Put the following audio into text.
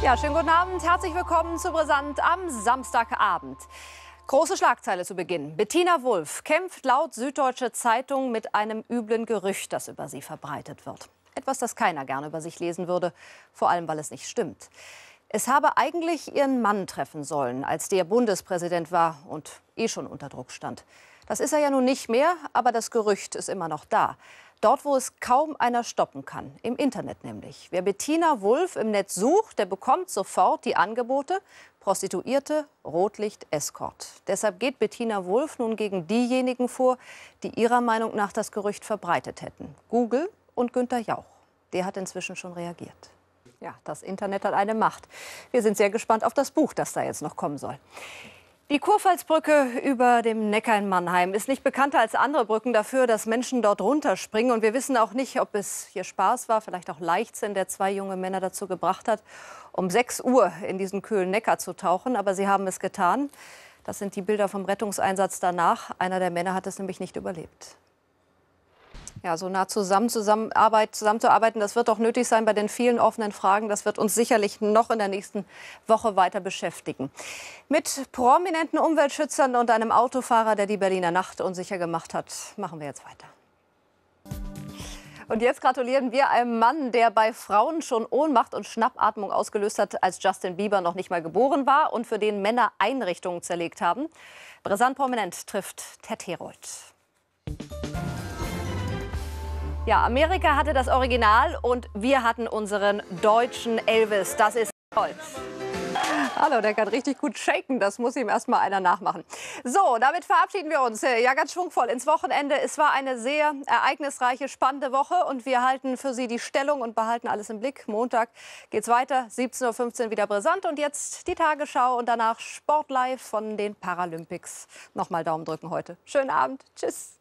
Ja, schönen guten Abend. Herzlich willkommen zu Brisant am Samstagabend. Große Schlagzeile zu Beginn. Bettina Wulff kämpft laut Süddeutsche Zeitung mit einem üblen Gerücht, das über sie verbreitet wird. Etwas, das keiner gerne über sich lesen würde, vor allem weil es nicht stimmt. Es habe eigentlich ihren Mann treffen sollen, als der Bundespräsident war und eh schon unter Druck stand. Das ist er ja nun nicht mehr, aber das Gerücht ist immer noch da. Dort, wo es kaum einer stoppen kann, im Internet nämlich. Wer Bettina Wulff im Netz sucht, der bekommt sofort die Angebote Prostituierte, Rotlicht, Escort. Deshalb geht Bettina Wulff nun gegen diejenigen vor, die ihrer Meinung nach das Gerücht verbreitet hätten. Google und Günter Jauch. Der hat inzwischen schon reagiert. Ja, das Internet hat eine Macht. Wir sind sehr gespannt auf das Buch, das da jetzt noch kommen soll. Die Kurpfalzbrücke über dem Neckar in Mannheim ist nicht bekannter als andere Brücken dafür, dass Menschen dort runterspringen. Und wir wissen auch nicht, ob es hier Spaß war, vielleicht auch Leichtsinn, der zwei junge Männer dazu gebracht hat, um 6 Uhr in diesen kühlen Neckar zu tauchen. Aber sie haben es getan. Das sind die Bilder vom Rettungseinsatz danach. Einer der Männer hat es nämlich nicht überlebt. Ja, so nah zusammen, zusammenarbeit, zusammenzuarbeiten, das wird auch nötig sein bei den vielen offenen Fragen. Das wird uns sicherlich noch in der nächsten Woche weiter beschäftigen. Mit prominenten Umweltschützern und einem Autofahrer, der die Berliner Nacht unsicher gemacht hat, machen wir jetzt weiter. Und jetzt gratulieren wir einem Mann, der bei Frauen schon Ohnmacht und Schnappatmung ausgelöst hat, als Justin Bieber noch nicht mal geboren war und für den Männer Einrichtungen zerlegt haben. Brisant Prominent trifft Ted Herold. Ja, Amerika hatte das Original und wir hatten unseren deutschen Elvis. Das ist toll. Hallo, der kann richtig gut shaken. Das muss ihm erstmal einer nachmachen. So, damit verabschieden wir uns. Ja, ganz schwungvoll ins Wochenende. Es war eine sehr ereignisreiche, spannende Woche und wir halten für Sie die Stellung und behalten alles im Blick. Montag geht es weiter, 17.15 Uhr wieder brisant und jetzt die Tagesschau und danach Sport live von den Paralympics. Nochmal Daumen drücken heute. Schönen Abend. Tschüss.